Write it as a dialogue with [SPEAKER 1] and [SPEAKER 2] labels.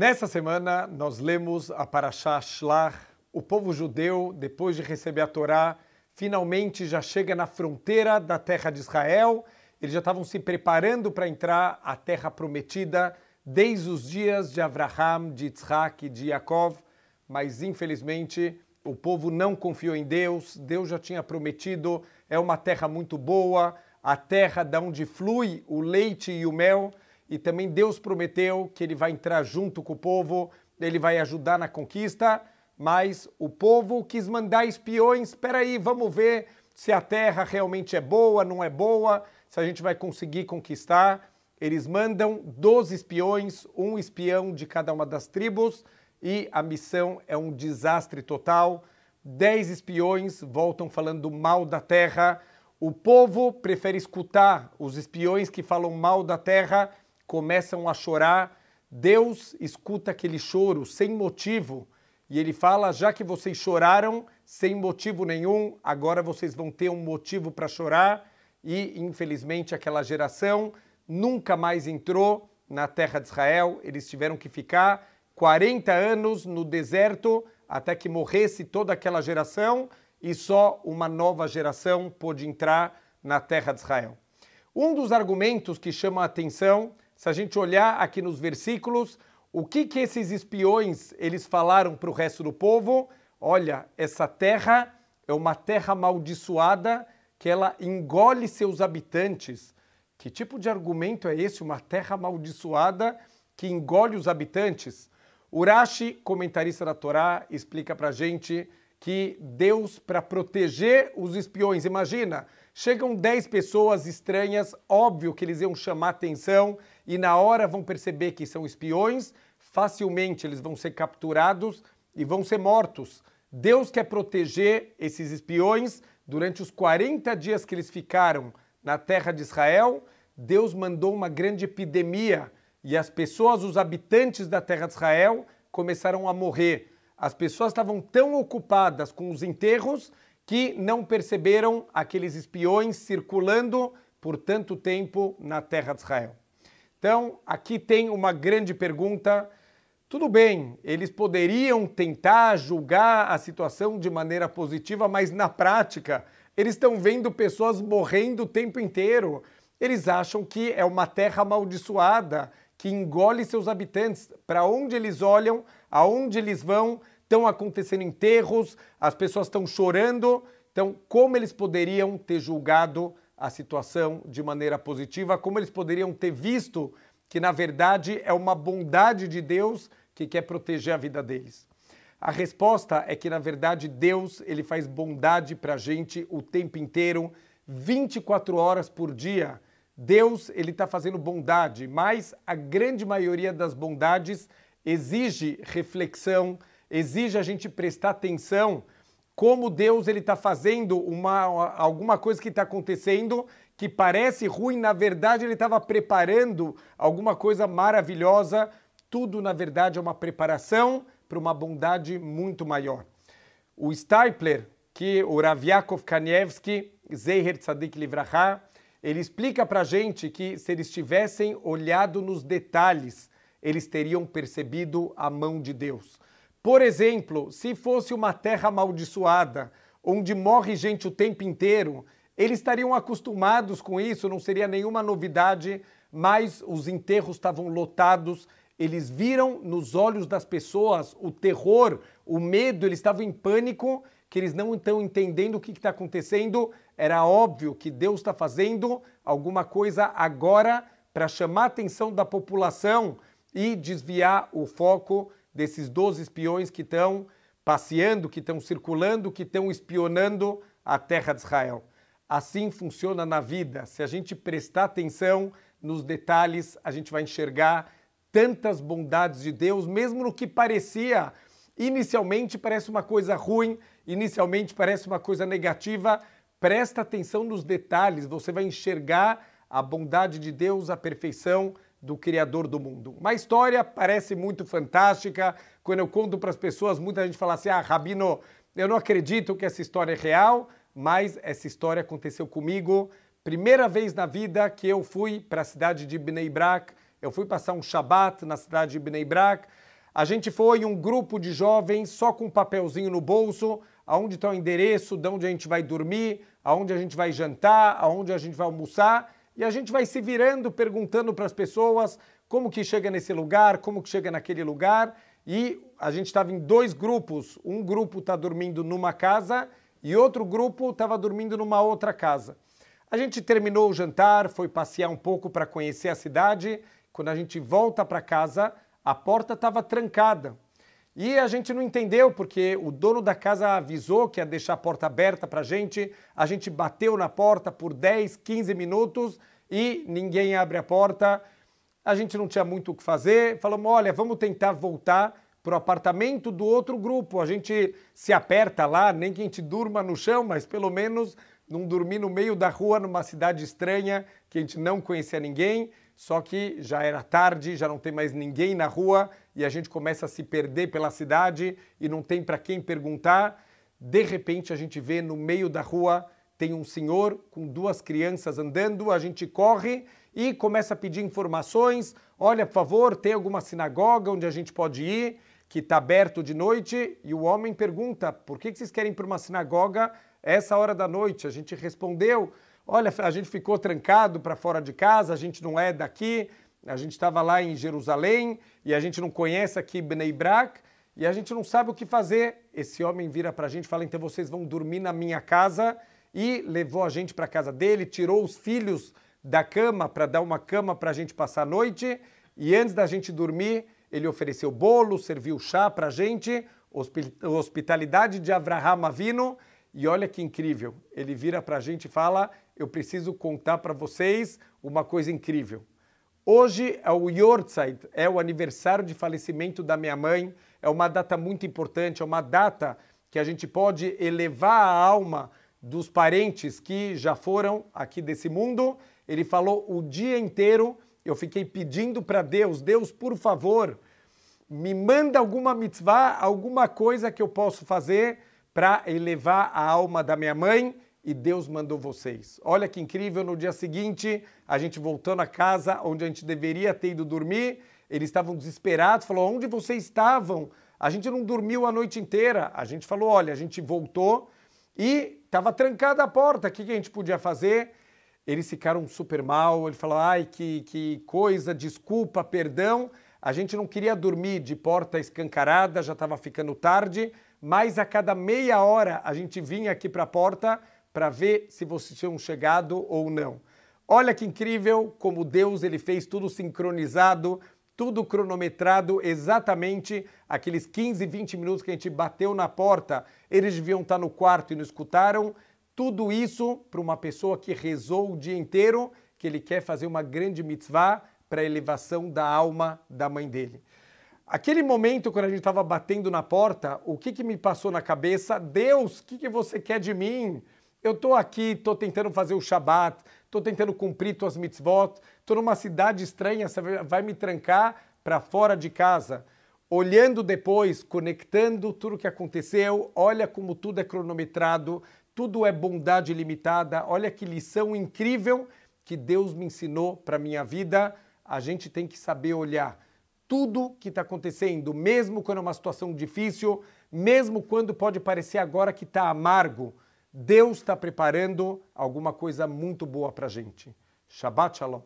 [SPEAKER 1] Nessa semana, nós lemos a Parashá Shlach. O povo judeu, depois de receber a Torá, finalmente já chega na fronteira da terra de Israel. Eles já estavam se preparando para entrar à terra prometida desde os dias de Abraham, de Isaac, de Yaakov. mas infelizmente o povo não confiou em Deus. Deus já tinha prometido, é uma terra muito boa, a terra da onde flui o leite e o mel e também Deus prometeu que ele vai entrar junto com o povo, ele vai ajudar na conquista, mas o povo quis mandar espiões. Espera aí, vamos ver se a terra realmente é boa, não é boa, se a gente vai conseguir conquistar. Eles mandam 12 espiões, um espião de cada uma das tribos, e a missão é um desastre total. Dez espiões voltam falando mal da terra. O povo prefere escutar os espiões que falam mal da terra começam a chorar. Deus escuta aquele choro sem motivo e ele fala: já que vocês choraram sem motivo nenhum, agora vocês vão ter um motivo para chorar. E infelizmente aquela geração nunca mais entrou na terra de Israel, eles tiveram que ficar 40 anos no deserto até que morresse toda aquela geração e só uma nova geração pôde entrar na terra de Israel. Um dos argumentos que chama a atenção se a gente olhar aqui nos versículos, o que que esses espiões eles falaram para o resto do povo? Olha, essa terra é uma terra amaldiçoada que ela engole seus habitantes. Que tipo de argumento é esse? Uma terra amaldiçoada que engole os habitantes? Urashi, comentarista da Torá, explica para gente que Deus, para proteger os espiões, imagina, chegam 10 pessoas estranhas, óbvio que eles iam chamar atenção, e na hora vão perceber que são espiões, facilmente eles vão ser capturados e vão ser mortos. Deus quer proteger esses espiões durante os 40 dias que eles ficaram na terra de Israel. Deus mandou uma grande epidemia e as pessoas, os habitantes da terra de Israel, começaram a morrer. As pessoas estavam tão ocupadas com os enterros que não perceberam aqueles espiões circulando por tanto tempo na terra de Israel. Então, aqui tem uma grande pergunta. Tudo bem, eles poderiam tentar julgar a situação de maneira positiva, mas na prática, eles estão vendo pessoas morrendo o tempo inteiro. Eles acham que é uma terra amaldiçoada que engole seus habitantes. Para onde eles olham, aonde eles vão, estão acontecendo enterros, as pessoas estão chorando. Então, como eles poderiam ter julgado a situação de maneira positiva, como eles poderiam ter visto que, na verdade, é uma bondade de Deus que quer proteger a vida deles. A resposta é que, na verdade, Deus ele faz bondade para a gente o tempo inteiro, 24 horas por dia. Deus ele está fazendo bondade, mas a grande maioria das bondades exige reflexão, exige a gente prestar atenção como Deus ele está fazendo uma, alguma coisa que está acontecendo que parece ruim, na verdade ele estava preparando alguma coisa maravilhosa. Tudo, na verdade, é uma preparação para uma bondade muito maior. O Stapler, que o Raviakov Kanievski, Zeher Tzadik Livraha, ele explica para a gente que se eles tivessem olhado nos detalhes, eles teriam percebido a mão de Deus. Por exemplo, se fosse uma terra amaldiçoada, onde morre gente o tempo inteiro, eles estariam acostumados com isso, não seria nenhuma novidade, mas os enterros estavam lotados, eles viram nos olhos das pessoas o terror, o medo, eles estavam em pânico, que eles não estão entendendo o que está acontecendo. Era óbvio que Deus está fazendo alguma coisa agora para chamar a atenção da população e desviar o foco desses 12 espiões que estão passeando, que estão circulando, que estão espionando a terra de Israel. Assim funciona na vida. Se a gente prestar atenção nos detalhes, a gente vai enxergar tantas bondades de Deus, mesmo no que parecia inicialmente parece uma coisa ruim, inicialmente parece uma coisa negativa. Presta atenção nos detalhes, você vai enxergar a bondade de Deus, a perfeição do Criador do Mundo. Uma história parece muito fantástica. Quando eu conto para as pessoas, muita gente fala assim: ah, Rabino, eu não acredito que essa história é real, mas essa história aconteceu comigo. Primeira vez na vida que eu fui para a cidade de Bnei Brak, eu fui passar um Shabat na cidade de Bnei Brak. A gente foi um grupo de jovens só com um papelzinho no bolso, aonde está o endereço, de onde a gente vai dormir, aonde a gente vai jantar, aonde a gente vai almoçar e a gente vai se virando, perguntando para as pessoas como que chega nesse lugar, como que chega naquele lugar. E a gente estava em dois grupos. Um grupo está dormindo numa casa e outro grupo estava dormindo numa outra casa. A gente terminou o jantar, foi passear um pouco para conhecer a cidade. Quando a gente volta para casa, a porta estava trancada. E a gente não entendeu porque o dono da casa avisou que ia deixar a porta aberta para a gente. A gente bateu na porta por 10, 15 minutos e ninguém abre a porta. A gente não tinha muito o que fazer. Falamos: olha, vamos tentar voltar para o apartamento do outro grupo. A gente se aperta lá, nem que a gente durma no chão, mas pelo menos não dormir no meio da rua numa cidade estranha que a gente não conhecia ninguém. Só que já era tarde, já não tem mais ninguém na rua e a gente começa a se perder pela cidade e não tem para quem perguntar. De repente a gente vê no meio da rua tem um senhor com duas crianças andando, a gente corre e começa a pedir informações. Olha, por favor, tem alguma sinagoga onde a gente pode ir, que está aberto de noite? E o homem pergunta: por que vocês querem ir para uma sinagoga essa hora da noite? A gente respondeu: Olha, a gente ficou trancado para fora de casa, a gente não é daqui, a gente estava lá em Jerusalém e a gente não conhece aqui Bnei Brak e a gente não sabe o que fazer. Esse homem vira para a gente e fala: então vocês vão dormir na minha casa e levou a gente para a casa dele, tirou os filhos da cama para dar uma cama para a gente passar a noite e antes da gente dormir, ele ofereceu bolo, serviu chá para a gente, hospitalidade de Avraham Avino. E olha que incrível, ele vira para a gente e fala: eu preciso contar para vocês uma coisa incrível. Hoje é o Yortzeit, é o aniversário de falecimento da minha mãe, é uma data muito importante, é uma data que a gente pode elevar a alma dos parentes que já foram aqui desse mundo. Ele falou o dia inteiro, eu fiquei pedindo para Deus, Deus, por favor, me manda alguma mitzvah, alguma coisa que eu possa fazer para elevar a alma da minha mãe e Deus mandou vocês. Olha que incrível, no dia seguinte, a gente voltando na casa onde a gente deveria ter ido dormir, eles estavam desesperados, falou: "Onde vocês estavam? A gente não dormiu a noite inteira". A gente falou: "Olha, a gente voltou e estava trancada a porta. O que, que a gente podia fazer?" Eles ficaram super mal, ele falou: "Ai, que que coisa, desculpa, perdão". A gente não queria dormir de porta escancarada, já estava ficando tarde, mas a cada meia hora a gente vinha aqui para a porta para ver se vocês tinham chegado ou não. Olha que incrível como Deus ele fez tudo sincronizado, tudo cronometrado, exatamente aqueles 15, 20 minutos que a gente bateu na porta, eles deviam estar tá no quarto e não escutaram. Tudo isso para uma pessoa que rezou o dia inteiro, que ele quer fazer uma grande mitzvah para a elevação da alma da mãe dele. Aquele momento, quando a gente estava batendo na porta, o que, que me passou na cabeça? Deus, o que, que você quer de mim? Eu estou aqui, estou tentando fazer o Shabat, estou tentando cumprir tuas mitzvot, estou numa cidade estranha, você vai me trancar para fora de casa. Olhando depois, conectando tudo o que aconteceu, olha como tudo é cronometrado, tudo é bondade limitada, olha que lição incrível que Deus me ensinou para minha vida. A gente tem que saber olhar tudo que está acontecendo, mesmo quando é uma situação difícil, mesmo quando pode parecer agora que está amargo. Deus está preparando alguma coisa muito boa para a gente. Shabbat Shalom.